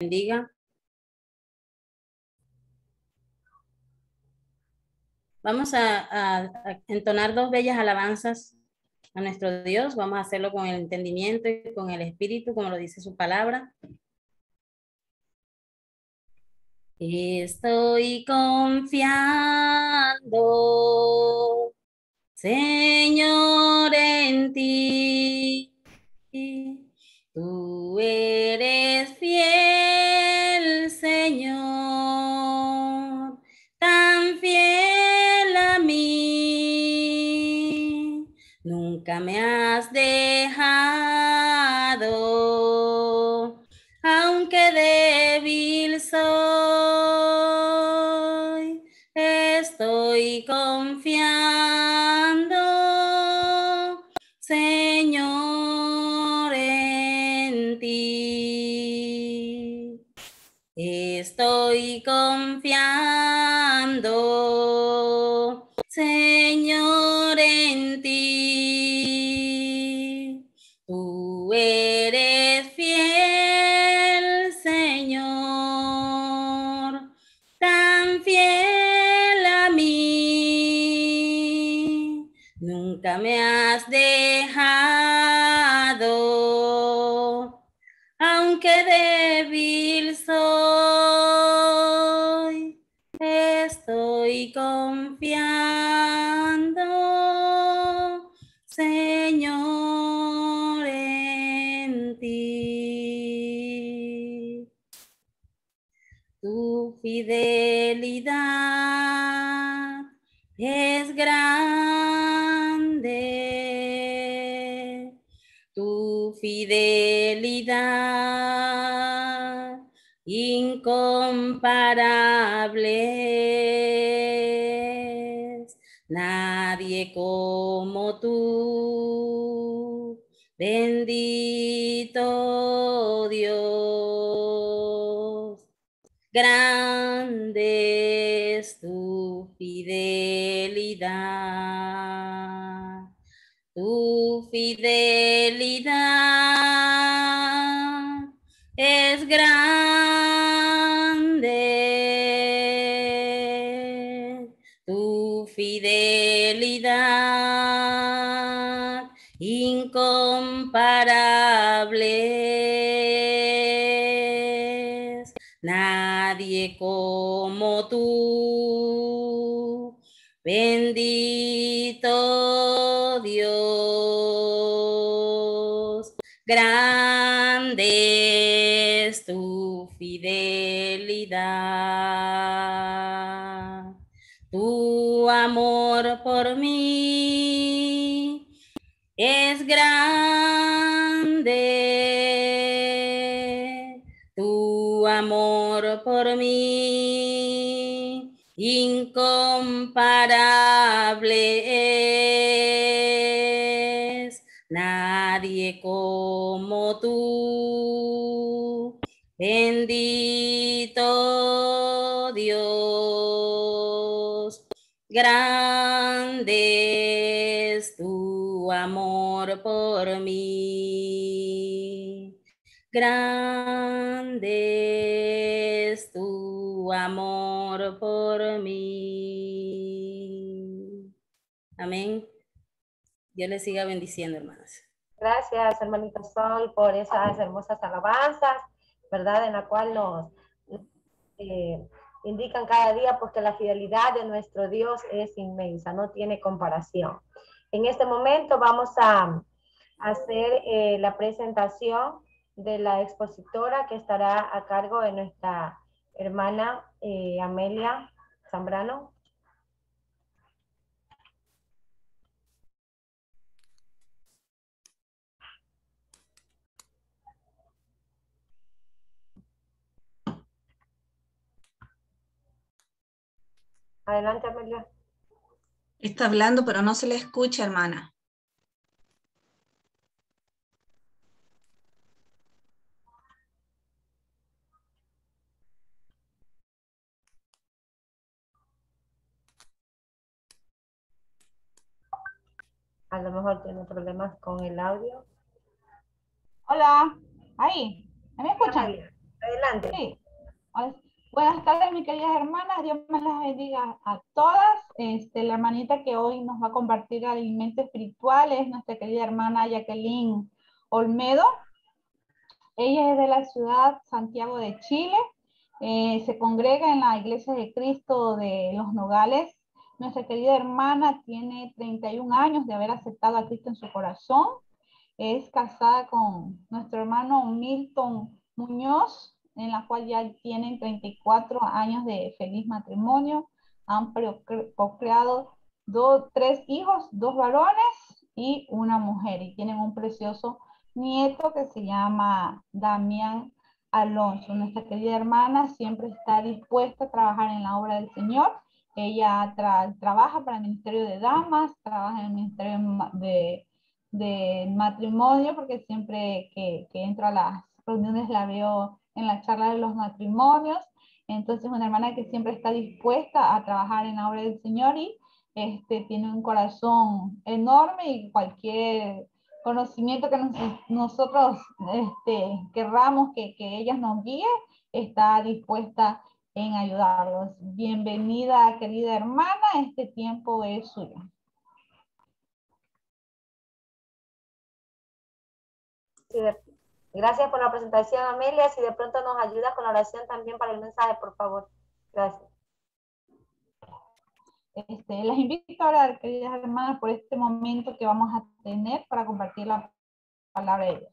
bendiga. Vamos a, entonar dos bellas alabanzas a nuestro Dios. Vamos a hacerlo con el entendimiento y con el espíritu, como lo dice su palabra. Estoy confiando, Señor, en ti. Tú eres fiel. me has dejado. me has dejado. fidelidad incomparable. Nadie como tú. Ven Bendito Dios, grande es tu amor por mí. Grande es tu amor por mí. Amén. Dios les siga bendiciendo, hermanas. Gracias, hermanito Sol, por esas hermosas alabanzas. ¿verdad? En la cual nos eh, indican cada día porque pues, la fidelidad de nuestro Dios es inmensa, no tiene comparación. En este momento vamos a hacer eh, la presentación de la expositora que estará a cargo de nuestra hermana eh, Amelia Zambrano. Adelante, Amelia. Está hablando, pero no se le escucha, hermana. A lo mejor tiene problemas con el audio. Hola, ahí, ¿me escuchan? Adelante. Sí. Buenas tardes, mis queridas hermanas. Dios me las bendiga a todas. Este, la hermanita que hoy nos va a compartir alimentos espiritual es nuestra querida hermana Jacqueline Olmedo. Ella es de la ciudad Santiago de Chile. Eh, se congrega en la Iglesia de Cristo de los Nogales. Nuestra querida hermana tiene 31 años de haber aceptado a Cristo en su corazón. Es casada con nuestro hermano Milton Muñoz en la cual ya tienen 34 años de feliz matrimonio, han procreado dos, tres hijos, dos varones y una mujer, y tienen un precioso nieto que se llama Damián Alonso. Nuestra querida hermana siempre está dispuesta a trabajar en la obra del Señor. Ella trabaja para el Ministerio de Damas, trabaja en el Ministerio de, Matrimonio, porque siempre que, que entro a las reuniones la veo en la charla de los matrimonios. Entonces, una hermana que siempre está dispuesta a trabajar en la obra del Señor y este, tiene un corazón enorme y cualquier conocimiento que nosotros este, querramos que, ellas nos guíe, está dispuesta en ayudarlos. Bienvenida, querida hermana, este tiempo es suyo. Gracias por la presentación, Amelia. Si de pronto nos ayudas con la oración también para el mensaje, por favor. Gracias. Este, las invito a orar, queridas hermanas, por este momento que vamos a tener para compartir la palabra de Dios.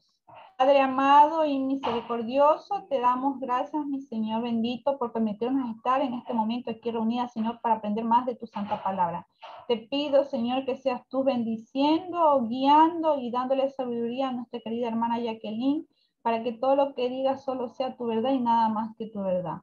Padre amado y misericordioso, te damos gracias, mi Señor bendito, por permitirnos estar en este momento aquí reunidas, Señor, para aprender más de tu santa palabra. Te pido, Señor, que seas tú bendiciendo, guiando y dándole sabiduría a nuestra querida hermana Jacqueline, para que todo lo que diga solo sea tu verdad y nada más que tu verdad.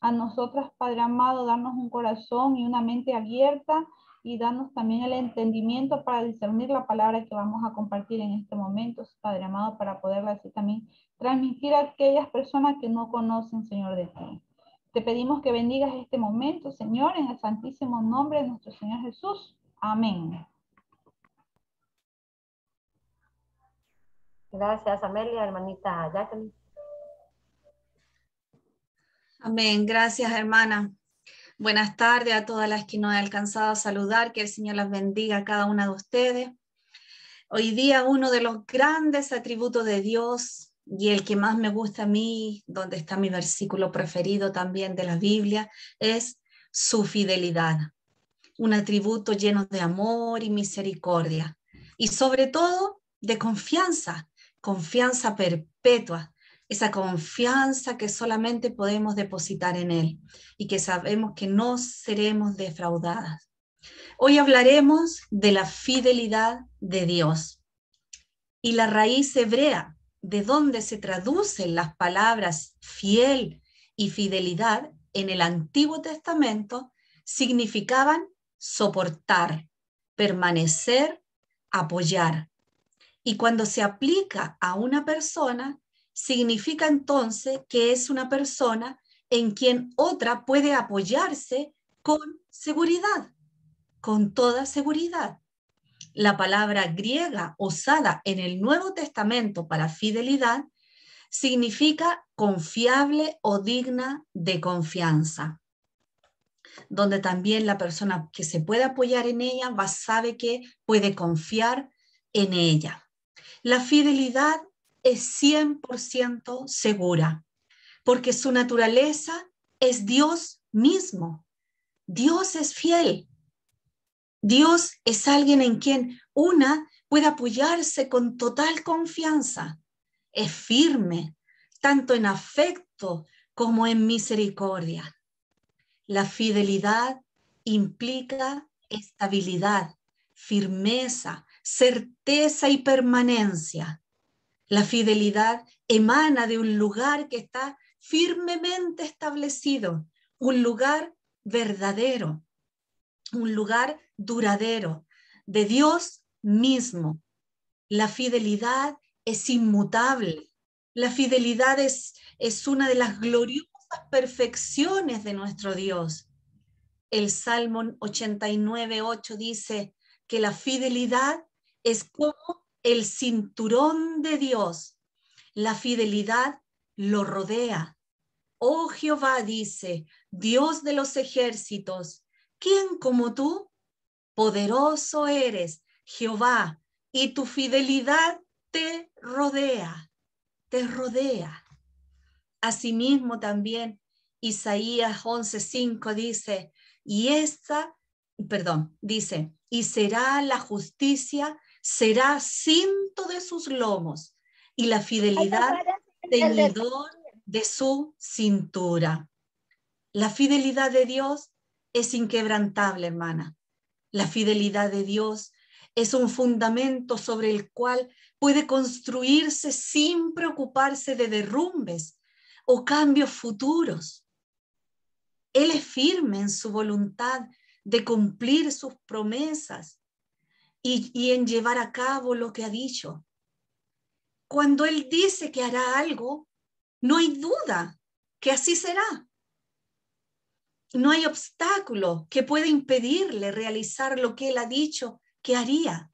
A nosotras, Padre amado, darnos un corazón y una mente abierta y darnos también el entendimiento para discernir la palabra que vamos a compartir en este momento, Padre amado, para poderla así también transmitir a aquellas personas que no conocen, Señor, de ti pedimos que bendigas este momento, Señor, en el santísimo nombre de nuestro Señor Jesús. Amén. Gracias, Amelia, hermanita Jacqueline. Amén. Gracias, hermana. Buenas tardes a todas las que no he alcanzado a saludar. Que el Señor las bendiga a cada una de ustedes. Hoy día uno de los grandes atributos de Dios y el que más me gusta a mí, donde está mi versículo preferido también de la Biblia, es su fidelidad, un atributo lleno de amor y misericordia, y sobre todo de confianza, confianza perpetua, esa confianza que solamente podemos depositar en Él y que sabemos que no seremos defraudadas. Hoy hablaremos de la fidelidad de Dios y la raíz hebrea de donde se traducen las palabras fiel y fidelidad en el Antiguo Testamento, significaban soportar, permanecer, apoyar. Y cuando se aplica a una persona, significa entonces que es una persona en quien otra puede apoyarse con seguridad, con toda seguridad la palabra griega usada en el Nuevo Testamento para fidelidad significa confiable o digna de confianza, donde también la persona que se puede apoyar en ella va, sabe que puede confiar en ella. La fidelidad es 100% segura, porque su naturaleza es Dios mismo. Dios es fiel, Dios es alguien en quien una puede apoyarse con total confianza. Es firme, tanto en afecto como en misericordia. La fidelidad implica estabilidad, firmeza, certeza y permanencia. La fidelidad emana de un lugar que está firmemente establecido, un lugar verdadero, un lugar duradero de Dios mismo. La fidelidad es inmutable. La fidelidad es, es una de las gloriosas perfecciones de nuestro Dios. El Salmo 89.8 dice que la fidelidad es como el cinturón de Dios. La fidelidad lo rodea. Oh Jehová dice, Dios de los ejércitos, ¿quién como tú? Poderoso eres, Jehová, y tu fidelidad te rodea, te rodea. Asimismo también Isaías 11:5 dice, y esta, perdón, dice, y será la justicia, será cinto de sus lomos y la fidelidad de su cintura. La fidelidad de Dios es inquebrantable, hermana. La fidelidad de Dios es un fundamento sobre el cual puede construirse sin preocuparse de derrumbes o cambios futuros. Él es firme en su voluntad de cumplir sus promesas y, en llevar a cabo lo que ha dicho. Cuando Él dice que hará algo, no hay duda que así será no hay obstáculo que pueda impedirle realizar lo que él ha dicho que haría.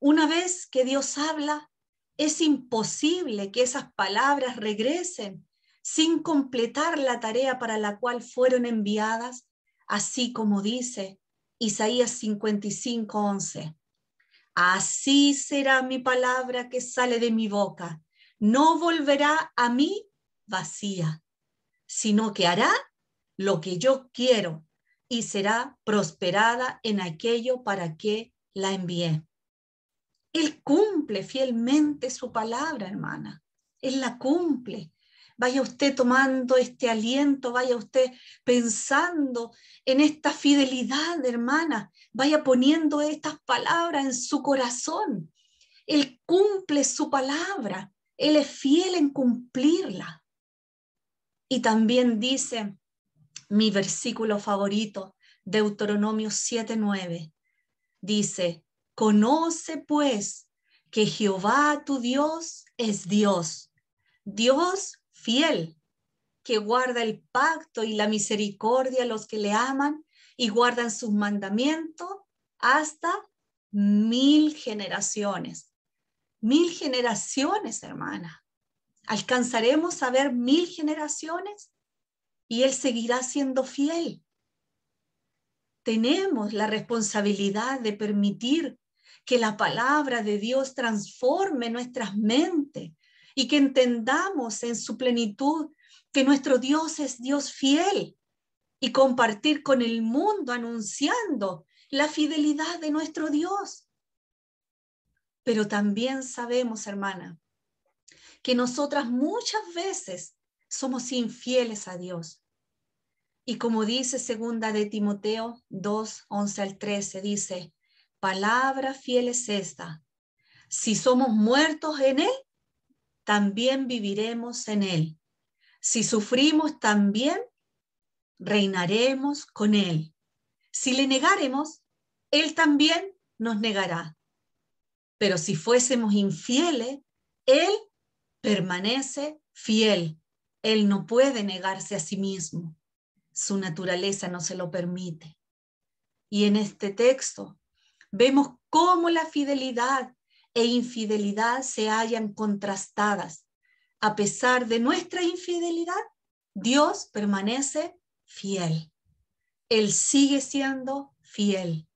Una vez que Dios habla, es imposible que esas palabras regresen sin completar la tarea para la cual fueron enviadas, así como dice Isaías 55:11. Así será mi palabra que sale de mi boca, no volverá a mí vacía, sino que hará lo que yo quiero y será prosperada en aquello para que la envié. Él cumple fielmente su palabra, hermana. Él la cumple. Vaya usted tomando este aliento, vaya usted pensando en esta fidelidad, hermana. Vaya poniendo estas palabras en su corazón. Él cumple su palabra. Él es fiel en cumplirla. Y también dice, mi versículo favorito, Deuteronomio 7:9, dice, Conoce pues que Jehová tu Dios es Dios, Dios fiel, que guarda el pacto y la misericordia a los que le aman y guardan sus mandamientos hasta mil generaciones. Mil generaciones, hermana. ¿Alcanzaremos a ver mil generaciones? y Él seguirá siendo fiel. Tenemos la responsabilidad de permitir que la palabra de Dios transforme nuestras mentes y que entendamos en su plenitud que nuestro Dios es Dios fiel y compartir con el mundo anunciando la fidelidad de nuestro Dios. Pero también sabemos, hermana, que nosotras muchas veces somos infieles a Dios y como dice segunda de Timoteo 2, 11 al 13, dice, palabra fiel es esta, si somos muertos en Él, también viviremos en Él. Si sufrimos también, reinaremos con Él. Si le negaremos, Él también nos negará. Pero si fuésemos infieles, Él permanece fiel. Él no puede negarse a sí mismo su naturaleza no se lo permite. Y en este texto vemos cómo la fidelidad e infidelidad se hallan contrastadas. A pesar de nuestra infidelidad, Dios permanece fiel. Él sigue siendo fiel.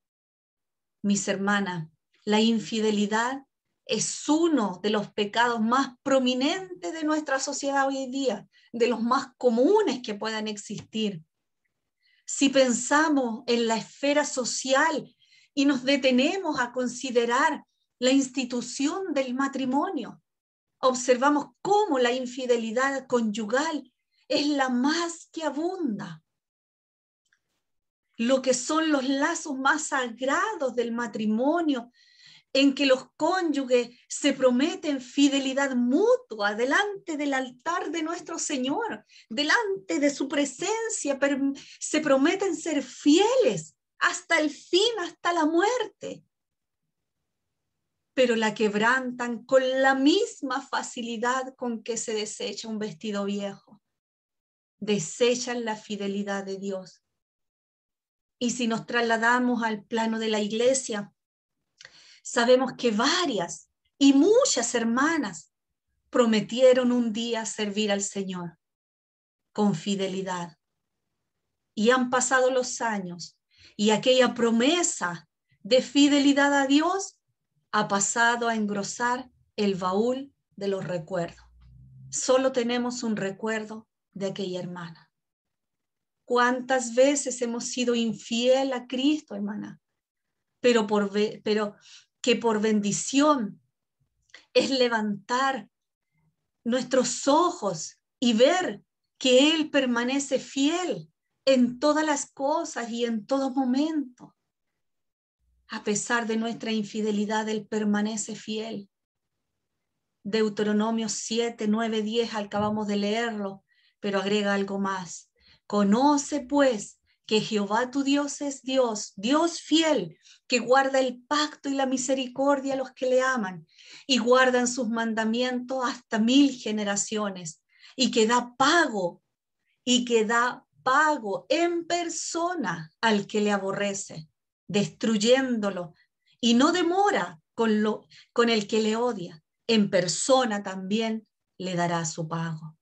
Mis hermanas, la infidelidad es uno de los pecados más prominentes de nuestra sociedad hoy día, de los más comunes que puedan existir si pensamos en la esfera social y nos detenemos a considerar la institución del matrimonio, observamos cómo la infidelidad conyugal es la más que abunda. Lo que son los lazos más sagrados del matrimonio en que los cónyuges se prometen fidelidad mutua delante del altar de nuestro Señor, delante de su presencia, se prometen ser fieles hasta el fin, hasta la muerte. Pero la quebrantan con la misma facilidad con que se desecha un vestido viejo. Desechan la fidelidad de Dios. Y si nos trasladamos al plano de la iglesia, Sabemos que varias y muchas hermanas prometieron un día servir al Señor con fidelidad. Y han pasado los años y aquella promesa de fidelidad a Dios ha pasado a engrosar el baúl de los recuerdos. Solo tenemos un recuerdo de aquella hermana. ¿Cuántas veces hemos sido infiel a Cristo, hermana? Pero, por, pero que por bendición es levantar nuestros ojos y ver que Él permanece fiel en todas las cosas y en todo momento. A pesar de nuestra infidelidad, Él permanece fiel. Deuteronomio 7, 9, 10, acabamos de leerlo, pero agrega algo más. Conoce pues que Jehová tu Dios es Dios, Dios fiel, que guarda el pacto y la misericordia a los que le aman y guardan sus mandamientos hasta mil generaciones y que da pago y que da pago en persona al que le aborrece, destruyéndolo y no demora con, lo, con el que le odia, en persona también le dará su pago.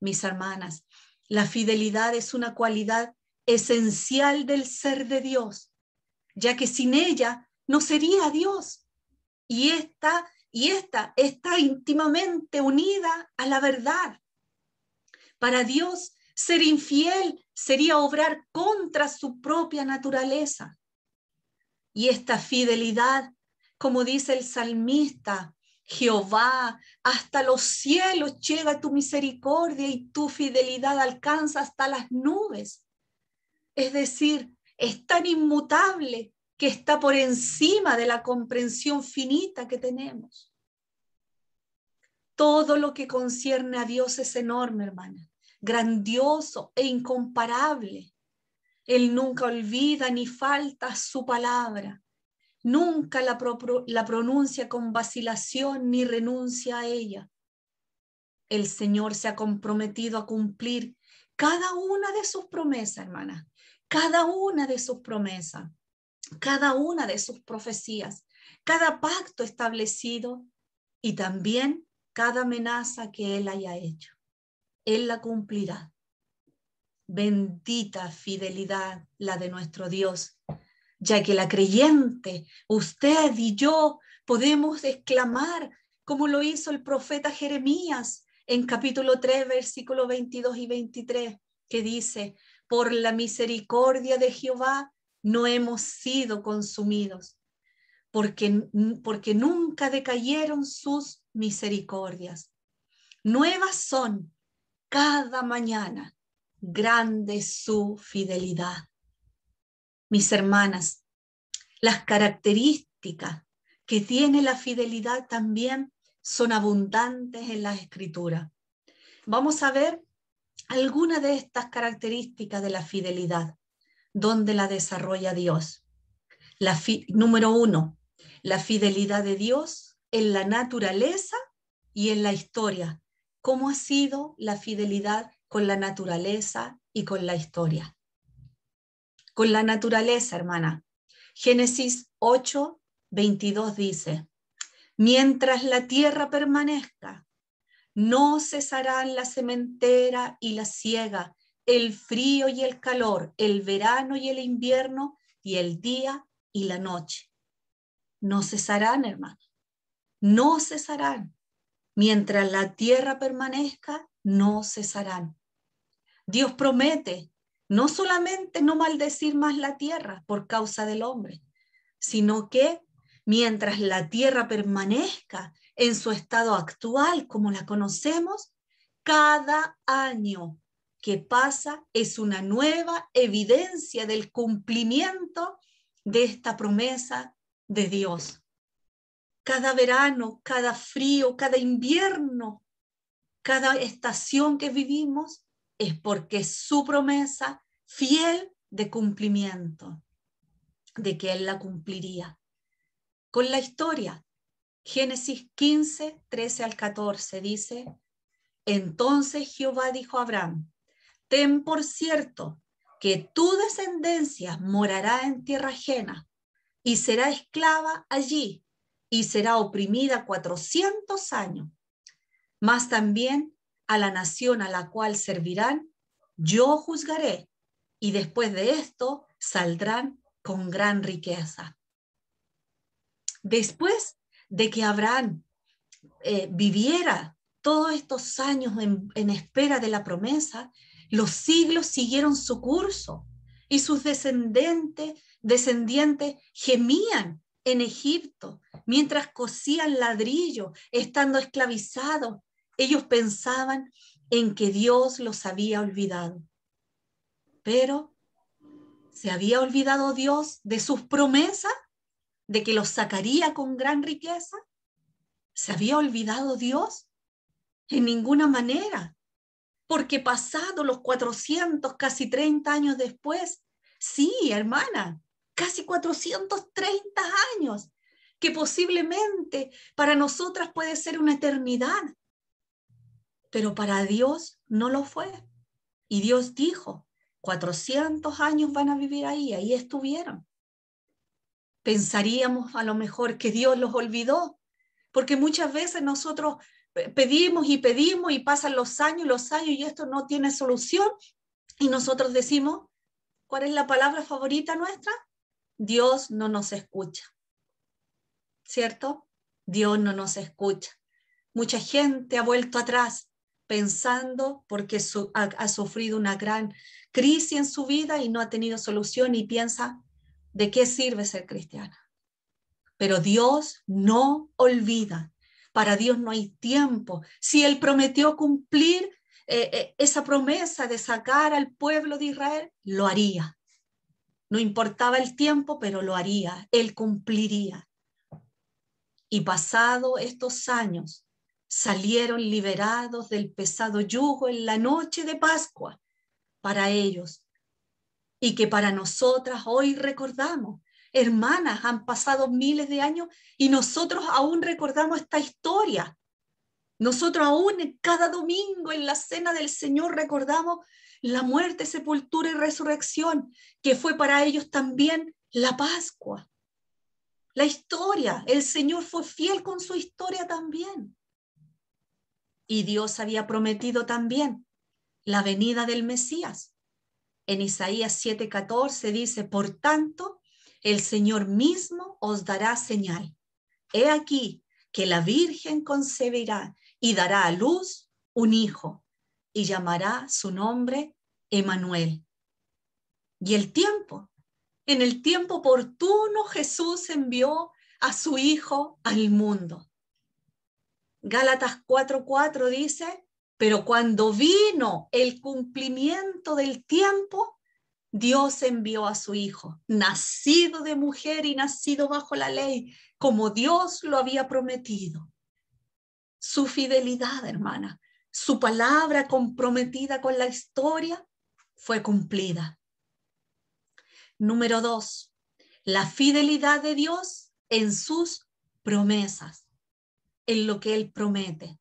Mis hermanas, la fidelidad es una cualidad esencial del ser de Dios, ya que sin ella no sería Dios. Y esta, y esta está íntimamente unida a la verdad. Para Dios, ser infiel sería obrar contra su propia naturaleza. Y esta fidelidad, como dice el salmista, Jehová, hasta los cielos llega tu misericordia y tu fidelidad alcanza hasta las nubes. Es decir, es tan inmutable que está por encima de la comprensión finita que tenemos. Todo lo que concierne a Dios es enorme, hermana, grandioso e incomparable. Él nunca olvida ni falta su palabra nunca la, pronuncia con vacilación ni renuncia a ella. El Señor se ha comprometido a cumplir cada una de sus promesas, hermana, cada una de sus promesas, cada una de sus profecías, cada pacto establecido y también cada amenaza que Él haya hecho. Él la cumplirá. Bendita fidelidad la de nuestro Dios ya que la creyente, usted y yo, podemos exclamar como lo hizo el profeta Jeremías en capítulo 3, versículos 22 y 23, que dice, por la misericordia de Jehová no hemos sido consumidos, porque, porque nunca decayeron sus misericordias. Nuevas son cada mañana, grande su fidelidad mis hermanas, las características que tiene la fidelidad también son abundantes en las escrituras. Vamos a ver alguna de estas características de la fidelidad, donde la desarrolla Dios. La número uno, la fidelidad de Dios en la naturaleza y en la historia. ¿Cómo ha sido la fidelidad con la naturaleza y con la historia? con la naturaleza, hermana. Génesis 8, 22 dice, mientras la tierra permanezca, no cesarán la cementera y la ciega, el frío y el calor, el verano y el invierno, y el día y la noche. No cesarán, hermana. No cesarán. Mientras la tierra permanezca, no cesarán. Dios promete no solamente no maldecir más la tierra por causa del hombre, sino que mientras la tierra permanezca en su estado actual como la conocemos, cada año que pasa es una nueva evidencia del cumplimiento de esta promesa de Dios. Cada verano, cada frío, cada invierno, cada estación que vivimos es porque su promesa fiel de cumplimiento, de que Él la cumpliría. Con la historia, Génesis 15, 13 al 14 dice, entonces Jehová dijo a Abraham, ten por cierto que tu descendencia morará en tierra ajena y será esclava allí y será oprimida 400 años. Mas también a la nación a la cual servirán, yo juzgaré y después de esto saldrán con gran riqueza. Después de que Abraham eh, viviera todos estos años en, espera de la promesa, los siglos siguieron su curso y sus descendientes, descendientes gemían en Egipto mientras cosían ladrillo, estando esclavizados. Ellos pensaban en que Dios los había olvidado. Pero se había olvidado Dios de sus promesas, de que los sacaría con gran riqueza. ¿Se había olvidado Dios? En ninguna manera, porque pasado los 400, casi 30 años después, sí, hermana, casi 430 años, que posiblemente para nosotras puede ser una eternidad, pero para Dios no lo fue. Y Dios dijo, 400 años van a vivir ahí, ahí estuvieron. Pensaríamos a lo mejor que Dios los olvidó, porque muchas veces nosotros eh, pedimos y pedimos y pasan los años, y los años y esto no tiene solución y nosotros decimos, ¿cuál es la palabra favorita nuestra? Dios no nos escucha. ¿Cierto? Dios no nos escucha. Mucha gente ha vuelto atrás, pensando porque ha, sufrido una gran crisis en su vida y no ha tenido solución y piensa, ¿de qué sirve ser cristiana? Pero Dios no olvida, para Dios no hay tiempo. Si Él prometió cumplir eh, eh, esa promesa de sacar al pueblo de Israel, lo haría. No importaba el tiempo, pero lo haría, Él cumpliría. Y pasado estos años, salieron liberados del pesado yugo en la noche de Pascua para ellos y que para nosotras hoy recordamos. Hermanas, han pasado miles de años y nosotros aún recordamos esta historia. Nosotros aún cada domingo en la cena del Señor recordamos la muerte, sepultura y resurrección, que fue para ellos también la Pascua. La historia, el Señor fue fiel con su historia también. Y Dios había prometido también la venida del Mesías. En Isaías 7:14 dice, por tanto, el Señor mismo os dará señal. He aquí que la Virgen concebirá y dará a luz un hijo y llamará su nombre Emanuel. Y el tiempo, en el tiempo oportuno Jesús envió a su Hijo al mundo. Gálatas 4:4 dice, pero cuando vino el cumplimiento del tiempo, Dios envió a su Hijo, nacido de mujer y nacido bajo la ley, como Dios lo había prometido. Su fidelidad, hermana, su palabra comprometida con la historia fue cumplida. Número dos, la fidelidad de Dios en sus promesas en lo que Él promete.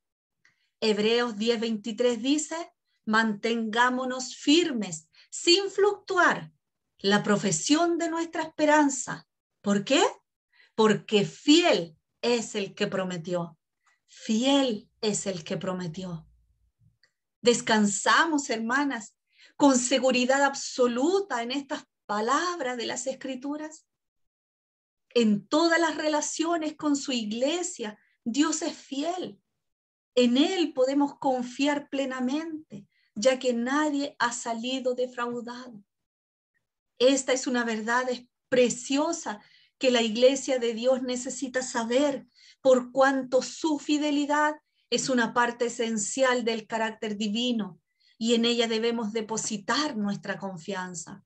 Hebreos 10:23 dice, mantengámonos firmes, sin fluctuar, la profesión de nuestra esperanza. ¿Por qué? Porque fiel es el que prometió. Fiel es el que prometió. Descansamos, hermanas, con seguridad absoluta en estas palabras de las escrituras. En todas las relaciones con su iglesia, Dios es fiel. En Él podemos confiar plenamente, ya que nadie ha salido defraudado. Esta es una verdad preciosa que la iglesia de Dios necesita saber, por cuanto su fidelidad es una parte esencial del carácter divino y en ella debemos depositar nuestra confianza.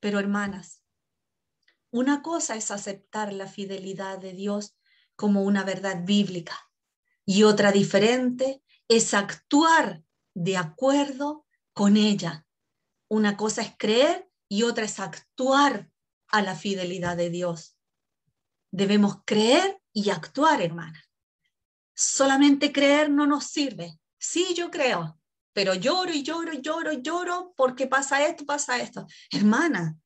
Pero hermanas, una cosa es aceptar la fidelidad de Dios como una verdad bíblica. Y otra diferente es actuar de acuerdo con ella. Una cosa es creer y otra es actuar a la fidelidad de Dios. Debemos creer y actuar, hermana. Solamente creer no nos sirve. Sí, yo creo, pero lloro y lloro y lloro y lloro porque pasa esto, pasa esto. Hermana,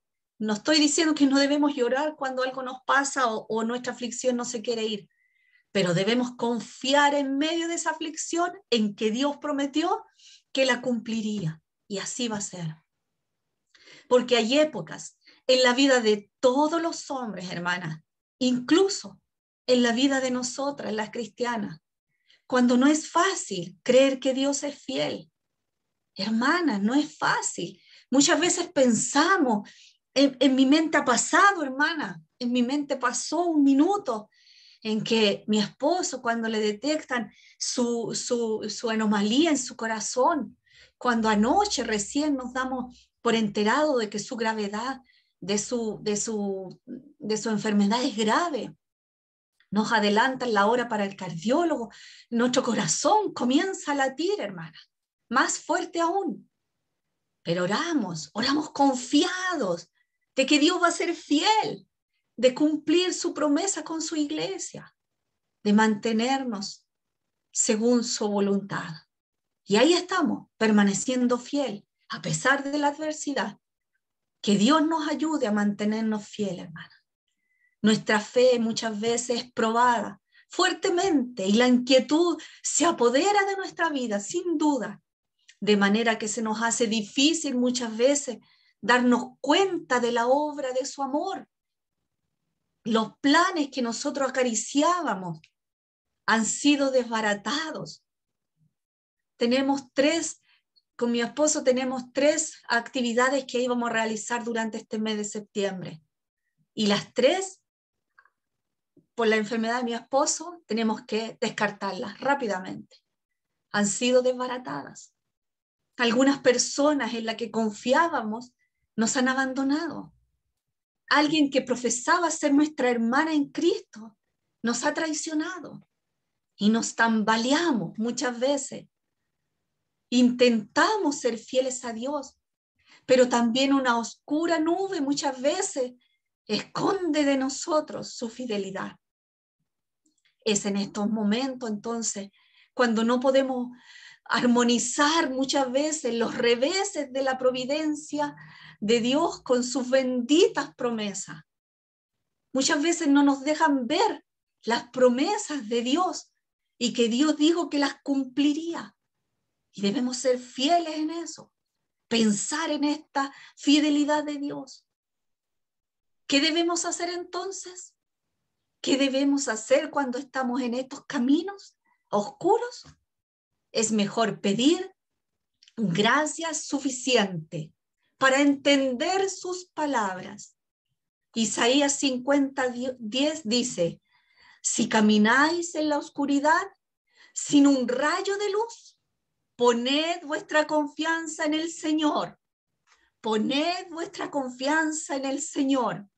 no estoy diciendo que no debemos llorar cuando algo nos pasa o, nuestra aflicción no se quiere ir, pero debemos confiar en medio de esa aflicción en que Dios prometió que la cumpliría. Y así va a ser. Porque hay épocas en la vida de todos los hombres, hermanas, incluso en la vida de nosotras, las cristianas, cuando no es fácil creer que Dios es fiel. hermana no es fácil. Muchas veces pensamos en, mi mente ha pasado, hermana, en mi mente pasó un minuto en que mi esposo, cuando le detectan su, su, su, anomalía en su corazón, cuando anoche recién nos damos por enterado de que su gravedad, de su, de su, de su enfermedad es grave, nos adelantan la hora para el cardiólogo, nuestro corazón comienza a latir, hermana, más fuerte aún. Pero oramos, oramos confiados, de que Dios va a ser fiel, de cumplir su promesa con su iglesia, de mantenernos según su voluntad. Y ahí estamos, permaneciendo fiel, a pesar de la adversidad. Que Dios nos ayude a mantenernos fiel, hermana. Nuestra fe muchas veces es probada fuertemente y la inquietud se apodera de nuestra vida, sin duda, de manera que se nos hace difícil muchas veces darnos cuenta de la obra de su amor. Los planes que nosotros acariciábamos han sido desbaratados. Tenemos tres, con mi esposo tenemos tres actividades que íbamos a realizar durante este mes de septiembre. Y las tres, por la enfermedad de mi esposo, tenemos que descartarlas rápidamente. Han sido desbaratadas algunas personas en las que confiábamos nos han abandonado. Alguien que profesaba ser nuestra hermana en Cristo nos ha traicionado y nos tambaleamos muchas veces. Intentamos ser fieles a Dios, pero también una oscura nube muchas veces esconde de nosotros su fidelidad. Es en estos momentos entonces cuando no podemos armonizar muchas veces los reveses de la providencia de Dios con sus benditas promesas. Muchas veces no nos dejan ver las promesas de Dios y que Dios dijo que las cumpliría. Y debemos ser fieles en eso, pensar en esta fidelidad de Dios. ¿Qué debemos hacer entonces? ¿Qué debemos hacer cuando estamos en estos caminos oscuros? es mejor pedir gracias suficiente para entender sus palabras. Isaías 50, 10 dice, si camináis en la oscuridad sin un rayo de luz, poned vuestra confianza en el Señor, poned vuestra confianza en el Señor.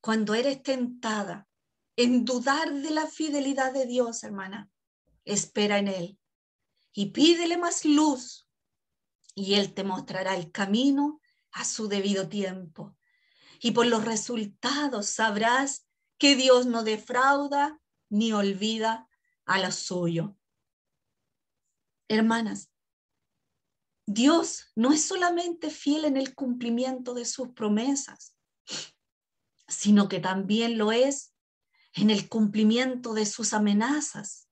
Cuando eres tentada, en dudar de la fidelidad de Dios, hermana. Espera en Él y pídele más luz y Él te mostrará el camino a su debido tiempo. Y por los resultados sabrás que Dios no defrauda ni olvida a lo suyo. Hermanas, Dios no es solamente fiel en el cumplimiento de sus promesas, sino que también lo es en el cumplimiento de sus amenazas,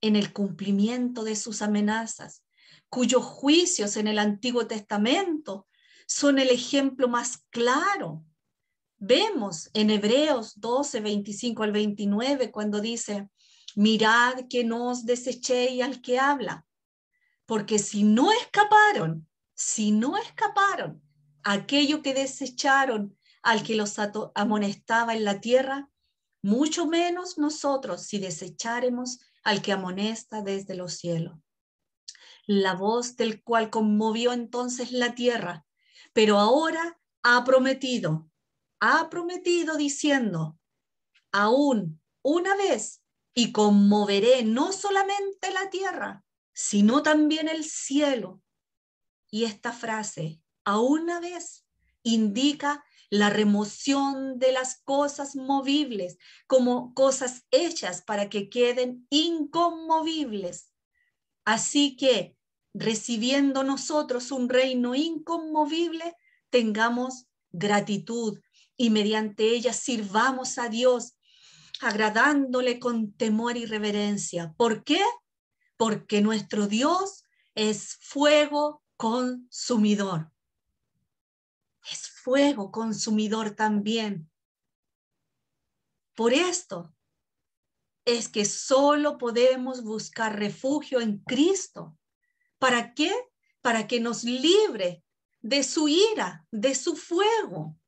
en el cumplimiento de sus amenazas, cuyos juicios en el Antiguo Testamento son el ejemplo más claro. Vemos en Hebreos 12, 25 al 29, cuando dice, mirad que no os desechéis al que habla, porque si no escaparon, si no escaparon aquello que desecharon al que los amonestaba en la tierra, mucho menos nosotros si desecháremos al que amonesta desde los cielos. La voz del cual conmovió entonces la tierra, pero ahora ha prometido, ha prometido diciendo, aún una vez y conmoveré no solamente la tierra, sino también el cielo. Y esta frase, a una vez, indica la remoción de las cosas movibles como cosas hechas para que queden inconmovibles. Así que, recibiendo nosotros un reino inconmovible, tengamos gratitud y mediante ella sirvamos a Dios, agradándole con temor y reverencia. ¿Por qué? Porque nuestro Dios es fuego consumidor fuego consumidor también. Por esto es que solo podemos buscar refugio en Cristo. ¿Para qué? Para que nos libre de su ira, de su fuego.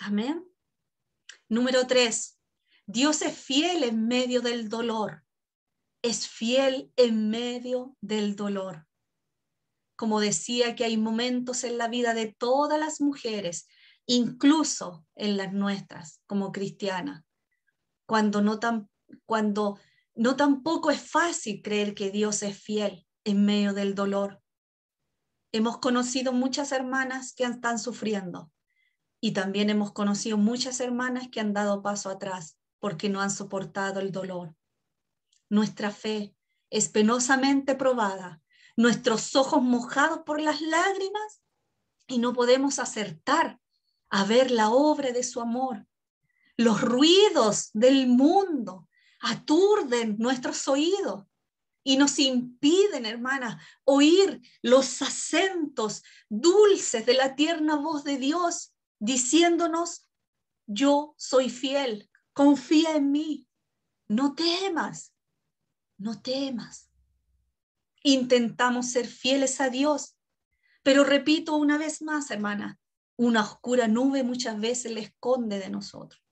Amén. Número tres, Dios es fiel en medio del dolor. Es fiel en medio del dolor. Como decía que hay momentos en la vida de todas las mujeres, incluso en las nuestras como cristianas, cuando no, tan, cuando no tampoco es fácil creer que Dios es fiel en medio del dolor. Hemos conocido muchas hermanas que están sufriendo y también hemos conocido muchas hermanas que han dado paso atrás porque no han soportado el dolor. Nuestra fe es penosamente probada nuestros ojos mojados por las lágrimas y no podemos acertar a ver la obra de su amor. Los ruidos del mundo aturden nuestros oídos y nos impiden, hermanas, oír los acentos dulces de la tierna voz de Dios diciéndonos, yo soy fiel, confía en mí, no temas, no temas. Intentamos ser fieles a Dios. Pero repito una vez más, hermana, una oscura nube muchas veces le esconde de nosotros.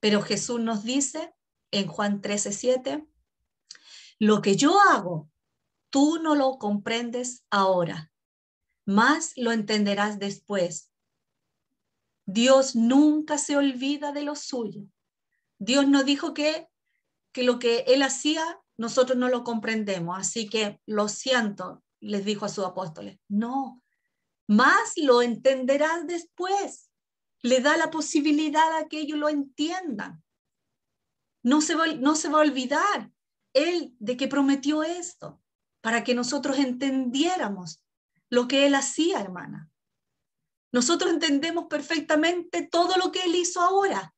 Pero Jesús nos dice en Juan 13:7, lo que yo hago, tú no lo comprendes ahora, más lo entenderás después. Dios nunca se olvida de lo suyo. Dios nos dijo que, que lo que Él hacía nosotros no lo comprendemos, así que lo siento, les dijo a sus apóstoles. No, más lo entenderás después. Le da la posibilidad a que ellos lo entiendan. No se, va, no se va a olvidar él de que prometió esto para que nosotros entendiéramos lo que él hacía, hermana. Nosotros entendemos perfectamente todo lo que él hizo ahora.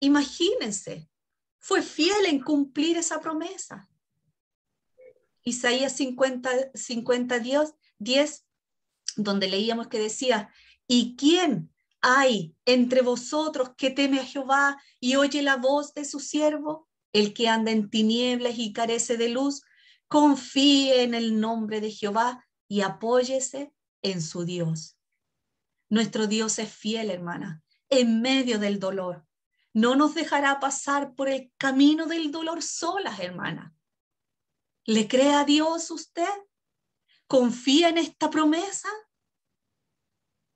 Imagínense, fue fiel en cumplir esa promesa. Isaías 50, 50 10, donde leíamos que decía, ¿y quién hay entre vosotros que teme a Jehová y oye la voz de su siervo? El que anda en tinieblas y carece de luz, confíe en el nombre de Jehová y apóyese en su Dios. Nuestro Dios es fiel, hermana, en medio del dolor, no nos dejará pasar por el camino del dolor solas, hermana. ¿Le cree a Dios usted? ¿Confía en esta promesa?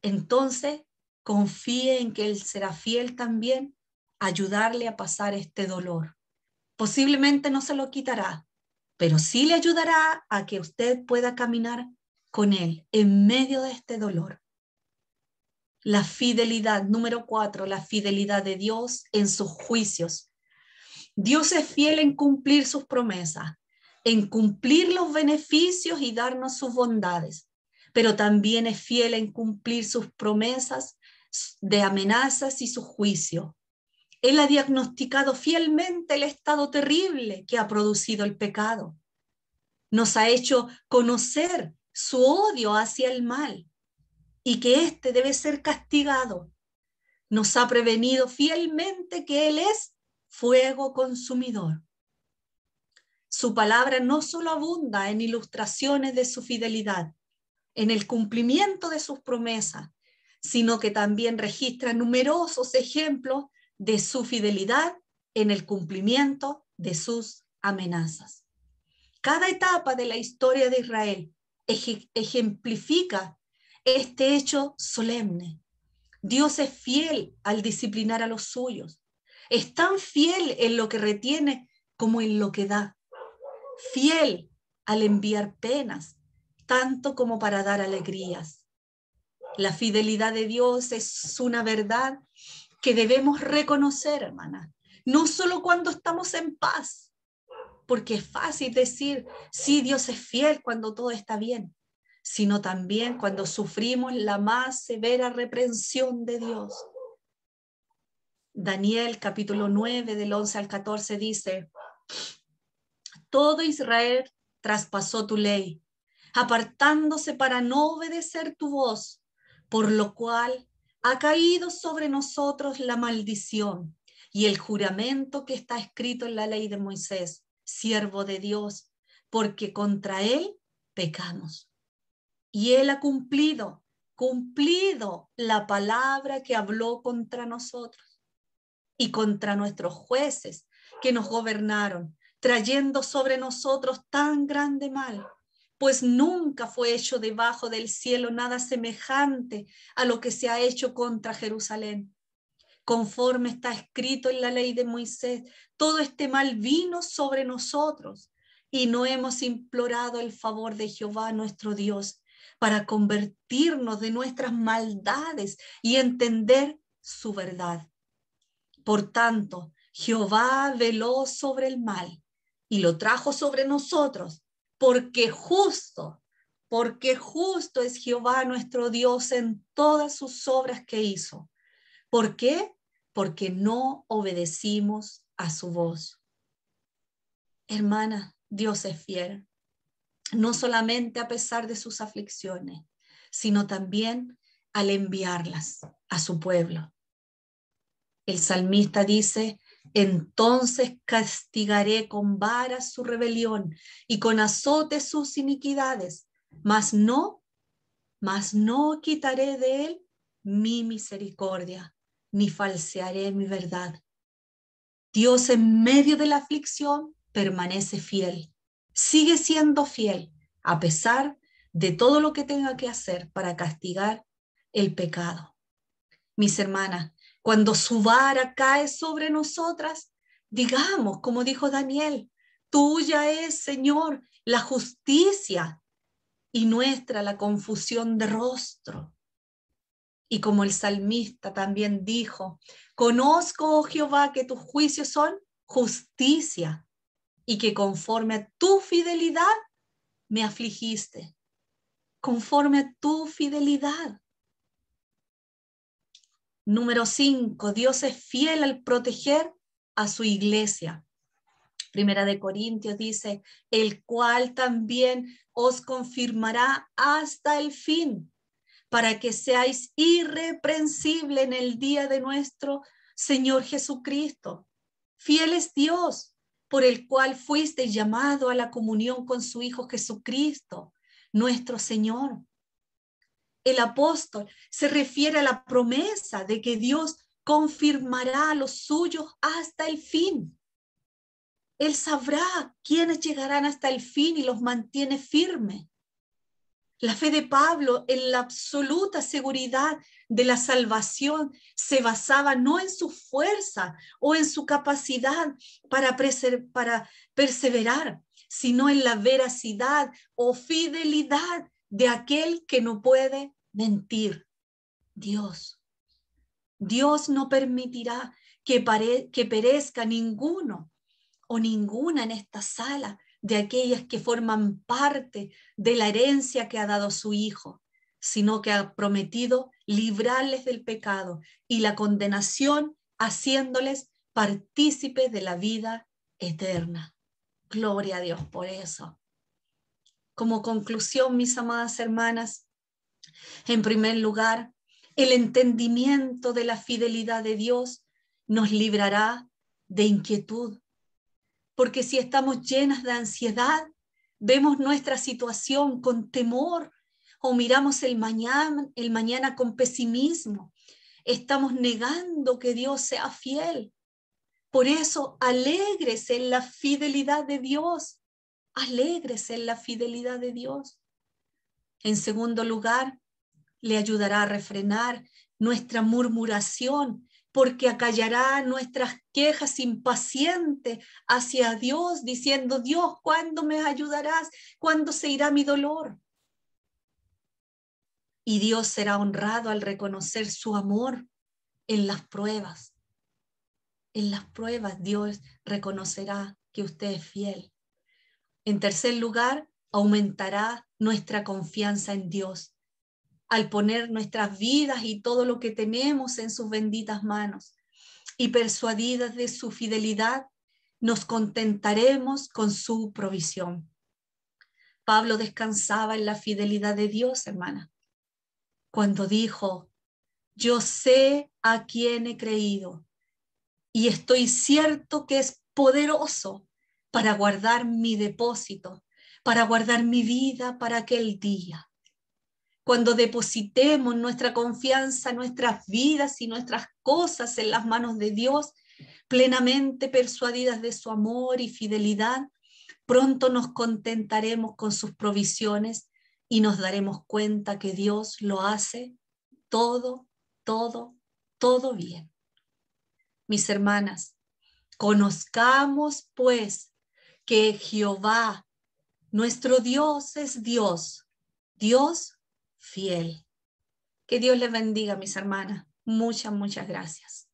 Entonces, confíe en que Él será fiel también a ayudarle a pasar este dolor. Posiblemente no se lo quitará, pero sí le ayudará a que usted pueda caminar con Él en medio de este dolor. La fidelidad, número cuatro, la fidelidad de Dios en sus juicios. Dios es fiel en cumplir sus promesas, en cumplir los beneficios y darnos sus bondades, pero también es fiel en cumplir sus promesas de amenazas y su juicio. Él ha diagnosticado fielmente el estado terrible que ha producido el pecado. Nos ha hecho conocer su odio hacia el mal y que éste debe ser castigado. Nos ha prevenido fielmente que Él es fuego consumidor. Su palabra no solo abunda en ilustraciones de su fidelidad, en el cumplimiento de sus promesas, sino que también registra numerosos ejemplos de su fidelidad en el cumplimiento de sus amenazas. Cada etapa de la historia de Israel ejemplifica este hecho solemne. Dios es fiel al disciplinar a los suyos. Es tan fiel en lo que retiene como en lo que da. Fiel al enviar penas, tanto como para dar alegrías. La fidelidad de Dios es una verdad que debemos reconocer, hermana. No solo cuando estamos en paz, porque es fácil decir, sí, Dios es fiel cuando todo está bien sino también cuando sufrimos la más severa reprensión de Dios. Daniel capítulo 9 del 11 al 14 dice, todo Israel traspasó tu ley, apartándose para no obedecer tu voz, por lo cual ha caído sobre nosotros la maldición y el juramento que está escrito en la ley de Moisés, siervo de Dios, porque contra él pecamos. Y Él ha cumplido, cumplido la palabra que habló contra nosotros y contra nuestros jueces que nos gobernaron, trayendo sobre nosotros tan grande mal pues nunca fue hecho debajo del cielo nada semejante a lo que se ha hecho contra Jerusalén. Conforme está escrito en la ley de Moisés, todo este mal vino sobre nosotros y no hemos implorado el favor de Jehová nuestro Dios, para convertirnos de nuestras maldades y entender su verdad. Por tanto, Jehová veló sobre el mal y lo trajo sobre nosotros, porque justo, porque justo es Jehová nuestro Dios en todas sus obras que hizo. ¿Por qué? Porque no obedecimos a su voz. Hermana, Dios es fiel no solamente a pesar de sus aflicciones, sino también al enviarlas a su pueblo. El salmista dice, entonces castigaré con varas su rebelión y con azote sus iniquidades, mas no, mas no quitaré de él mi misericordia, ni falsearé mi verdad. Dios en medio de la aflicción permanece fiel sigue siendo fiel a pesar de todo lo que tenga que hacer para castigar el pecado. Mis hermanas, cuando su vara cae sobre nosotras, digamos, como dijo Daniel, tuya es, Señor, la justicia y nuestra la confusión de rostro. Y como el salmista también dijo, conozco, oh Jehová, que tus juicios son justicia y que conforme a tu fidelidad me afligiste, conforme a tu fidelidad. Número 5, Dios es fiel al proteger a su iglesia. Primera de Corintios dice, el cual también os confirmará hasta el fin, para que seáis irreprensible en el día de nuestro Señor Jesucristo. Fiel es Dios por el cual fuiste llamado a la comunión con su Hijo Jesucristo, nuestro Señor. El apóstol se refiere a la promesa de que Dios confirmará a los suyos hasta el fin. Él sabrá quiénes llegarán hasta el fin y los mantiene firmes. La fe de Pablo en la absoluta seguridad de la salvación se basaba no en su fuerza o en su capacidad para, perseverar, sino en la veracidad o fidelidad de aquel que no puede mentir, Dios. Dios no permitirá que perezca ninguno o ninguna en esta sala de aquellas que forman parte de la herencia que ha dado su Hijo, sino que ha prometido librarles del pecado y la condenación, haciéndoles partícipes de la vida eterna. Gloria a Dios por eso. Como conclusión, mis amadas hermanas, en primer lugar, el entendimiento de la fidelidad de Dios nos librará de inquietud, porque si estamos llenas de ansiedad, vemos nuestra situación con temor o miramos el mañana, con pesimismo. Estamos negando que Dios sea fiel. Por eso, alegres en la fidelidad de Dios. Alégrese en la fidelidad de Dios. En segundo lugar, le ayudará a refrenar nuestra murmuración porque acallará nuestras quejas impacientes hacia Dios, diciendo, Dios, ¿cuándo me ayudarás? ¿Cuándo se irá mi dolor? Y Dios será honrado al reconocer su amor en las pruebas. En las pruebas Dios reconocerá que usted es fiel. En tercer lugar, aumentará nuestra confianza en Dios al poner nuestras vidas y todo lo que tenemos en sus benditas manos. Y persuadidas de su fidelidad, nos contentaremos con su provisión. Pablo descansaba en la fidelidad de Dios, hermana, cuando dijo, yo sé a quién he creído y estoy cierto que es poderoso para guardar mi depósito, para guardar mi vida para aquel día cuando depositemos nuestra confianza, nuestras vidas y nuestras cosas en las manos de Dios, plenamente persuadidas de su amor y fidelidad, pronto nos contentaremos con sus provisiones y nos daremos cuenta que Dios lo hace todo, todo, todo bien. Mis hermanas, conozcamos pues que Jehová, nuestro Dios, es Dios, Dios fiel. Que Dios les bendiga, mis hermanas. Muchas, muchas gracias.